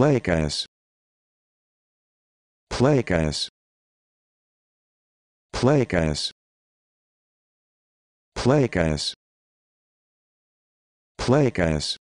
Play guys. Play guys. Play Play Play